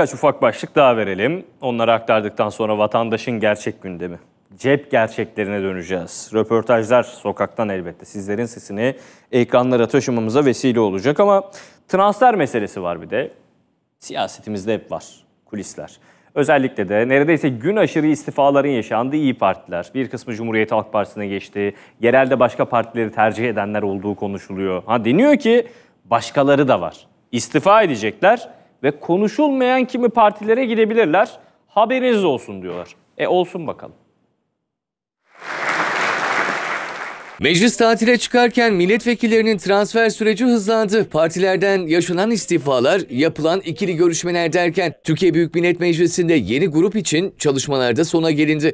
Birkaç ufak başlık daha verelim. Onları aktardıktan sonra vatandaşın gerçek gündemi. Cep gerçeklerine döneceğiz. Röportajlar sokaktan elbette sizlerin sesini ekranlara taşımamıza vesile olacak ama transfer meselesi var bir de. Siyasetimizde hep var kulisler. Özellikle de neredeyse gün aşırı istifaların yaşandığı iyi partiler. Bir kısmı Cumhuriyet Halk Partisi'ne geçti. Yerelde başka partileri tercih edenler olduğu konuşuluyor. Ha deniyor ki başkaları da var. İstifa edecekler ve konuşulmayan kimi partilere gidebilirler, Haberiniz olsun diyorlar. E olsun bakalım. Meclis tatile çıkarken milletvekillerinin transfer süreci hızlandı. Partilerden yaşanan istifalar, yapılan ikili görüşmeler derken Türkiye Büyük Millet Meclisi'nde yeni grup için çalışmalarda sona gelindi.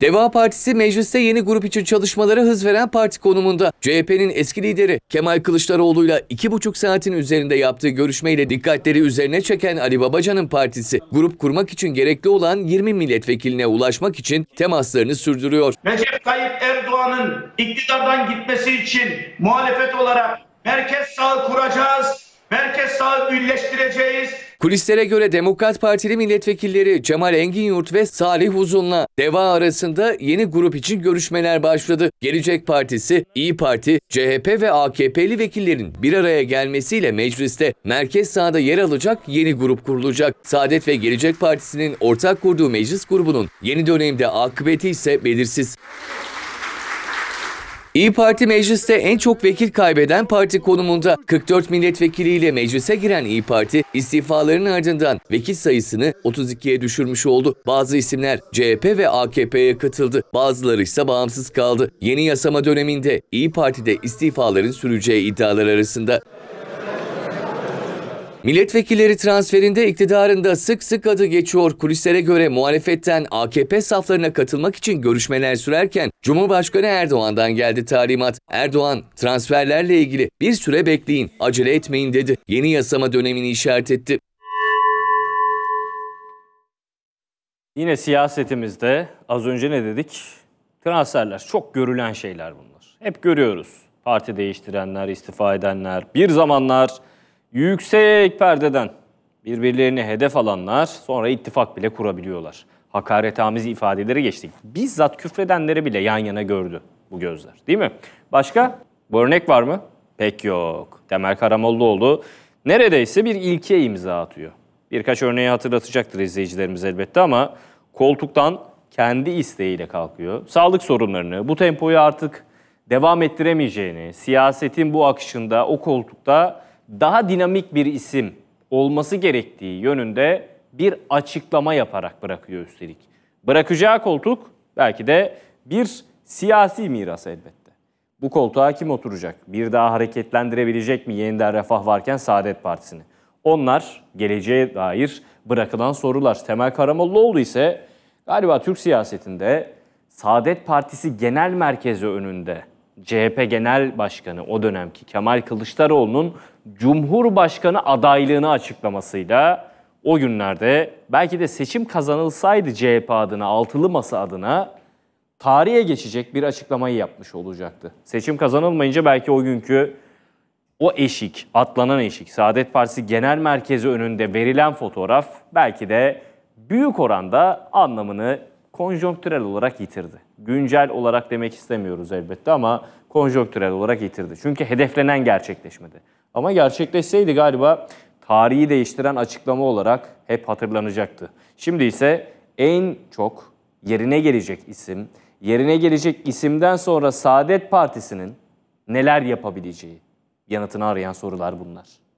Deva Partisi mecliste yeni grup için çalışmalara hız veren parti konumunda. CHP'nin eski lideri Kemal Kılıçdaroğlu'yla buçuk saatin üzerinde yaptığı görüşmeyle dikkatleri üzerine çeken Ali Babacan'ın partisi grup kurmak için gerekli olan 20 milletvekiline ulaşmak için temaslarını sürdürüyor. Recep Tayyip Erdoğan'ın iktidardan gitmesi için muhalefet olarak merkez sağ kuracağız, merkez sağ birleştireceğiz, Kulislere göre Demokrat Partili milletvekilleri Cemal Enginyurt ve Salih Uzun'la DEVA arasında yeni grup için görüşmeler başladı. Gelecek Partisi, İyi Parti, CHP ve AKP'li vekillerin bir araya gelmesiyle mecliste merkez sağda yer alacak yeni grup kurulacak. Saadet ve Gelecek Partisi'nin ortak kurduğu meclis grubunun yeni dönemde akıbeti ise belirsiz. İyi Parti mecliste en çok vekil kaybeden parti konumunda 44 milletvekiliyle meclise giren İyi Parti istifaların ardından vekil sayısını 32'ye düşürmüş oldu. Bazı isimler CHP ve AKP'ye katıldı. Bazıları ise bağımsız kaldı. Yeni yasama döneminde İyi Parti'de istifaların süreceği iddialar arasında Milletvekilleri transferinde iktidarında sık sık adı geçiyor. Kulislere göre muhalefetten AKP saflarına katılmak için görüşmeler sürerken Cumhurbaşkanı Erdoğan'dan geldi talimat. Erdoğan transferlerle ilgili bir süre bekleyin, acele etmeyin dedi. Yeni yasama dönemini işaret etti. Yine siyasetimizde az önce ne dedik? Transferler çok görülen şeyler bunlar. Hep görüyoruz. Parti değiştirenler, istifa edenler, bir zamanlar Yüksek perdeden birbirlerini hedef alanlar sonra ittifak bile kurabiliyorlar. Hakaretamiz ifadeleri geçtik. Bizzat küfredenleri bile yan yana gördü bu gözler değil mi? Başka bu örnek var mı? Pek yok. Temel Karamollaoğlu neredeyse bir ilkiye imza atıyor. Birkaç örneği hatırlatacaktır izleyicilerimiz elbette ama koltuktan kendi isteğiyle kalkıyor. Sağlık sorunlarını, bu tempoyu artık devam ettiremeyeceğini, siyasetin bu akışında o koltukta daha dinamik bir isim olması gerektiği yönünde bir açıklama yaparak bırakıyor üstelik. Bırakacağı koltuk belki de bir siyasi miras elbette. Bu koltuğa kim oturacak? Bir daha hareketlendirebilecek mi yeniden refah varken Saadet Partisi'ni? Onlar geleceğe dair bırakılan sorular. Temel Karamollaoğlu ise galiba Türk siyasetinde Saadet Partisi genel merkezi önünde CHP Genel Başkanı o dönemki Kemal Kılıçdaroğlu'nun Cumhurbaşkanı adaylığını açıklamasıyla o günlerde belki de seçim kazanılsaydı CHP adına, altılı masa adına tarihe geçecek bir açıklamayı yapmış olacaktı. Seçim kazanılmayınca belki o günkü o eşik, atlanan eşik, Saadet Partisi Genel Merkezi önünde verilen fotoğraf belki de büyük oranda anlamını konjonktürel olarak yitirdi. Güncel olarak demek istemiyoruz elbette ama konjonktürel olarak yitirdi. Çünkü hedeflenen gerçekleşmedi. Ama gerçekleşseydi galiba tarihi değiştiren açıklama olarak hep hatırlanacaktı. Şimdi ise en çok yerine gelecek isim, yerine gelecek isimden sonra Saadet Partisi'nin neler yapabileceği yanıtını arayan sorular bunlar.